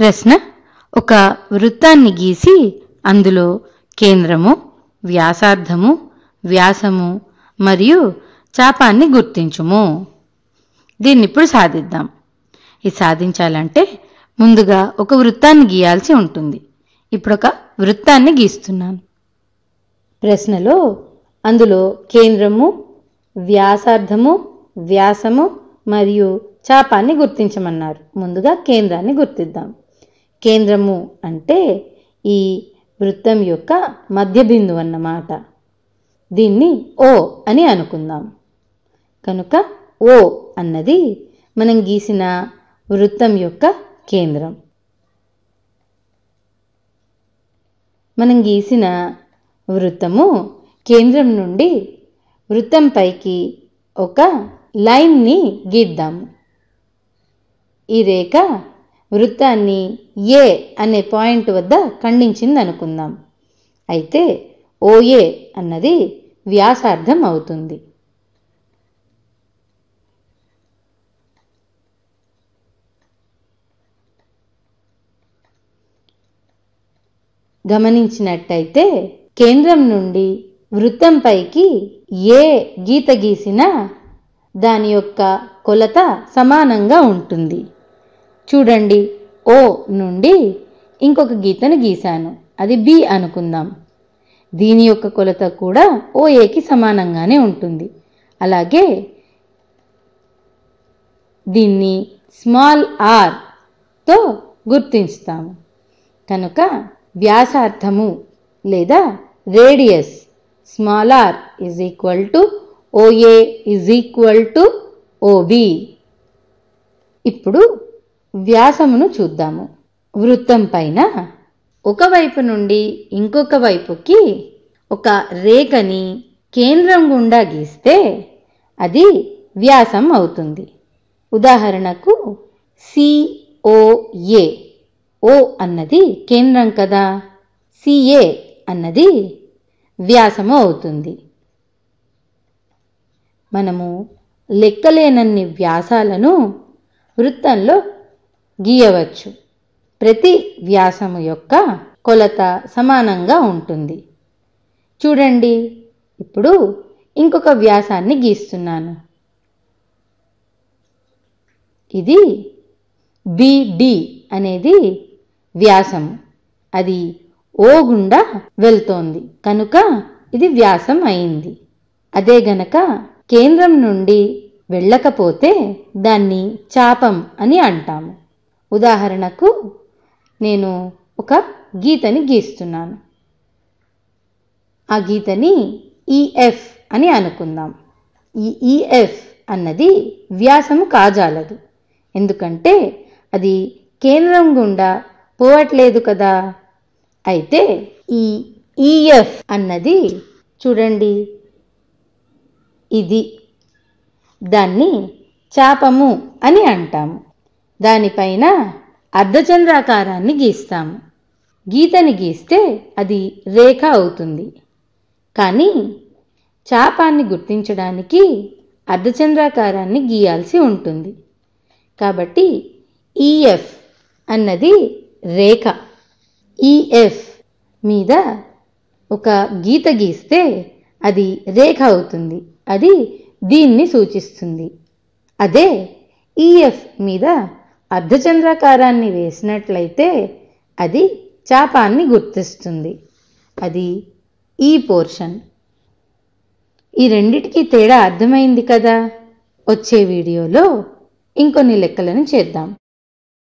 ప్రశ్న ఒక వృత్తాన్ని గీసి అందులో కేంద్రము వ్యాసార్థము వ్యాసము మరియు చాపాన్ని గుర్తించుము దీన్ని ఇప్పుడు సాధిద్దాం ఇది సాధించాలంటే ముందుగా ఒక వృత్తాన్ని గీయాల్సి ఉంటుంది ఇప్పుడు ఒక వృత్తాన్ని గీస్తున్నాను ప్రశ్నలో అందులో కేంద్రము వ్యాసార్థము వ్యాసము మరియు చాపాన్ని గుర్తించమన్నారు ముందుగా కేంద్రాన్ని గుర్తిద్దాం కేంద్రము అంటే ఈ వృత్తం యొక్క మధ్య బిందువు అన్నమాట దీన్ని ఓ అని అనుకుందాం కనుక ఓ అన్నది మనం గీసిన వృత్తం యొక్క కేంద్రం మనం గీసిన వృత్తము కేంద్రం నుండి వృత్తంపైకి ఒక లైన్ని గీద్దాము ఈ రేఖ వృత్తాన్ని ఏ అనే పాయింట్ వద్ద ఖండించింది అనుకుందాం అయితే ఓఏ అన్నది వ్యాసార్థం అవుతుంది గమనించినట్టయితే కేంద్రం నుండి వృత్తంపైకి ఏ గీత గీసినా దాని యొక్క కొలత సమానంగా ఉంటుంది చూడండి ఓ నుండి ఇంకొక గీతను గీశాను అది బి అనుకుందాం దీని యొక్క కొలత కూడా ఓ ఏకి సమానంగానే ఉంటుంది అలాగే దీన్ని స్మాల్ ఆర్తో గుర్తించుతాము కనుక వ్యాసార్థము లేదా radius small R is equal to O A is equal to O B ఇప్పుడు వ్యాసమును చూద్దాము వృత్తం పైన ఒకవైపు నుండి ఇంకొక వైపుకి ఒక రేఖని కేంద్రం గుండా గీస్తే అది వ్యాసం అవుతుంది ఉదాహరణకు సిఓఏ ఓ అన్నది కేంద్రం కదా సిఏ అన్నది వ్యాసము అవుతుంది మనము లెక్కలేనన్ని వ్యాసాలను వృత్తంలో గీయవచ్చు ప్రతి వ్యాసము యొక్క కొలత సమానంగా ఉంటుంది చూడండి ఇప్పుడు ఇంకొక వ్యాసాన్ని గీస్తున్నాను ఇది బిడి అనేది వ్యాసం అది ఓ గుండా వెళ్తోంది కనుక ఇది వ్యాసం అయింది అదే గనక కేంద్రం నుండి వెళ్ళకపోతే దాన్ని చాపం అని అంటాము ఉదాహరణకు నేను ఒక గీతని గీస్తున్నాను ఆ గీతని ఈఎఫ్ e అని అనుకుందాం ఈ ఈఎఫ్ e అన్నది వ్యాసము కాజాలదు ఎందుకంటే అది కేంద్రం గుండా పోవట్లేదు కదా అయితే ఈ ఈఎఫ్ e అన్నది చూడండి ఇది దాన్ని చాపము అని అంటాము దానిపైన అర్ధచంద్రాకారాన్ని గీస్తాము గీతని గీస్తే అది రేఖ అవుతుంది కానీ చాపాన్ని గుర్తించడానికి అర్ధచంద్రాకారాన్ని గీయాల్సి ఉంటుంది కాబట్టి ఈఎఫ్ e అన్నది రేఖ ఈఎఫ్ e మీద ఒక గీత గీస్తే అది రేఖ అవుతుంది అది దీన్ని సూచిస్తుంది అదే ఈఎఫ్ e మీద అర్ధచంద్రాకారాన్ని వేసినట్లయితే అది చాపాన్ని గుర్తిస్తుంది అది e ఈ పోర్షన్ ఈ రెండిటికీ తేడా అర్థమైంది కదా వచ్చే వీడియోలో ఇంకొన్ని లెక్కలను చేద్దాం